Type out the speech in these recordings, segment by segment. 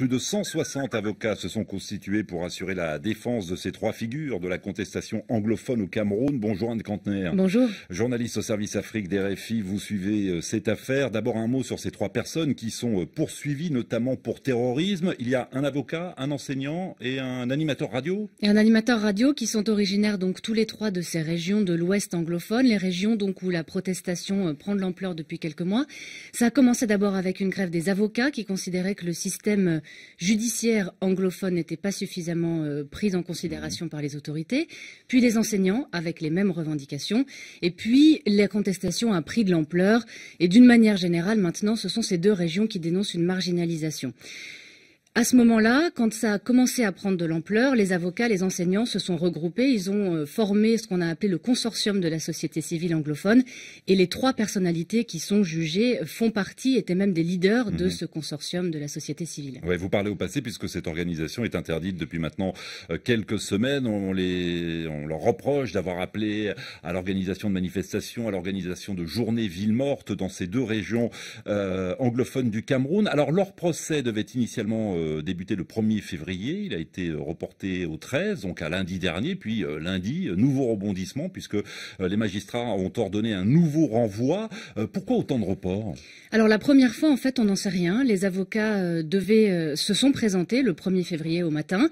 Plus de 160 avocats se sont constitués pour assurer la défense de ces trois figures de la contestation anglophone au Cameroun. Bonjour Anne Cantner. Bonjour. Journaliste au service Afrique des RFI, vous suivez euh, cette affaire. D'abord un mot sur ces trois personnes qui sont euh, poursuivies notamment pour terrorisme. Il y a un avocat, un enseignant et un animateur radio. Et un animateur radio qui sont originaires donc tous les trois de ces régions de l'ouest anglophone, les régions donc où la protestation euh, prend de l'ampleur depuis quelques mois. Ça a commencé d'abord avec une grève des avocats qui considéraient que le système judiciaire anglophone n'était pas suffisamment euh, prise en considération par les autorités, puis les enseignants avec les mêmes revendications, et puis la contestation a pris de l'ampleur, et d'une manière générale maintenant, ce sont ces deux régions qui dénoncent une marginalisation. À ce moment-là, quand ça a commencé à prendre de l'ampleur, les avocats, les enseignants se sont regroupés. Ils ont euh, formé ce qu'on a appelé le consortium de la société civile anglophone. Et les trois personnalités qui sont jugées font partie, étaient même des leaders de mhm. ce consortium de la société civile. vous parlez au passé puisque cette organisation est interdite depuis maintenant euh, quelques semaines. On, leur reproche d'avoir appelé à l'organisation de manifestations, à l'organisation de journées villes mortes dans ces deux régions euh, anglophones du Cameroun. Alors leur procès devait initialement euh, débuté le 1er février, il a été euh, reporté au 13, donc à lundi dernier, puis euh, lundi, nouveau rebondissement, puisque les magistrats ont ordonné un nouveau renvoi. pourquoi autant de reports Alors la première fois, en fait, on n'en sait rien. Les avocats devaient, se sont présentés le 1er février au matin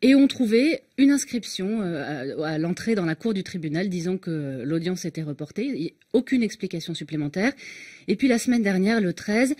et ont trouvé une inscription à, l'entrée dans la cour du tribunal disant que l'audience était reportée. Aucune explication supplémentaire. Et puis la semaine dernière, le 13,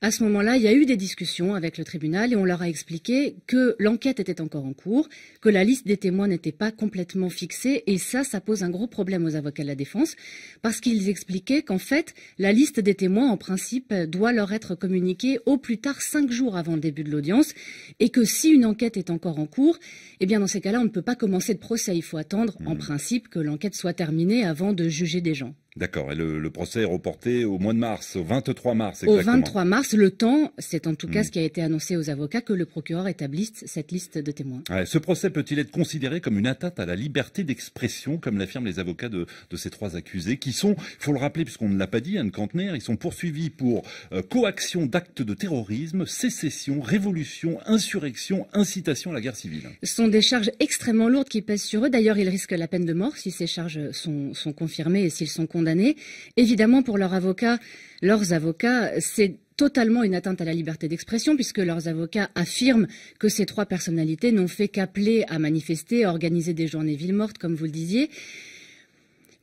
à ce moment-là, il y a eu des discussions avec le tribunal et on leur a expliqué que l'enquête était encore en cours, que la liste des témoins n'était pas complètement fixée et ça, ça pose un gros problème aux avocats de la défense parce qu'ils expliquaient qu'en fait, la liste des témoins, en principe, doit leur être communiquée au plus tard cinq jours avant le début de l'audience et que si une enquête est encore en cours, eh bien, dans ces cas-là, on ne peut pas commencer de procès. Il faut attendre, en mmh. principe, que l'enquête soit terminée avant de juger des gens. D'accord. Et le, procès est reporté au mois de mars, au 23 mars exactement. Au 23 mars, le temps, c'est en tout cas hmm. ce qui a été annoncé aux avocats, que le procureur établisse cette liste de témoins. ce procès peut-il être considéré comme une atteinte à la liberté d'expression, comme l'affirment les avocats de, ces trois accusés, qui sont, il faut le rappeler puisqu'on ne l'a pas dit, Anne Cantner, ils sont poursuivis pour euh, coaction d'actes de terrorisme, sécession, révolution, insurrection, incitation à la guerre civile. Ce sont des charges extrêmement lourdes qui pèsent sur eux. D'ailleurs, ils risquent la peine de mort si ces charges sont confirmées et s'ils sont condamnés Évidemment, pour leurs avocats, leurs avocats, c'est totalement une atteinte à la liberté d'expression puisque leurs avocats affirment que ces trois personnalités n'ont fait qu'appeler à manifester, à organiser des journées villes mortes, comme vous le disiez.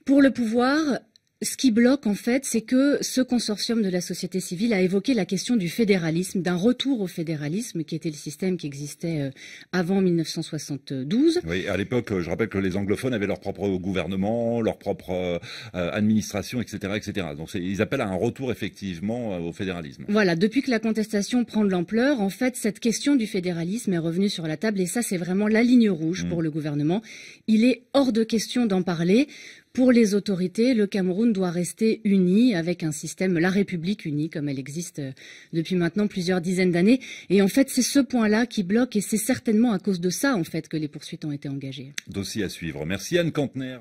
Pour le pouvoir, ce qui bloque en fait, c'est que ce consortium de la société civile a évoqué la question du fédéralisme, d'un retour au fédéralisme, qui était le système qui existait euh, avant 1972. Oui, à l'époque, euh, je rappelle que les anglophones avaient leur propre gouvernement, leur propre euh, administration, etc., etc. Donc ils appellent à un retour effectivement au fédéralisme. Voilà, depuis que la contestation prend de l'ampleur, en fait, cette question du fédéralisme est revenue sur la table, et ça, c'est vraiment la ligne rouge mmh. pour le gouvernement. Il est hors de question d'en parler. Pour les autorités, le Cameroun doit rester uni avec un système, la République unie, comme elle existe euh, depuis maintenant plusieurs dizaines d'années. Et en fait, c'est ce point-là qui bloque et c'est certainement à cause de ça, en fait, que les poursuites ont été engagées. Dossier à suivre. Merci Anne Cantner.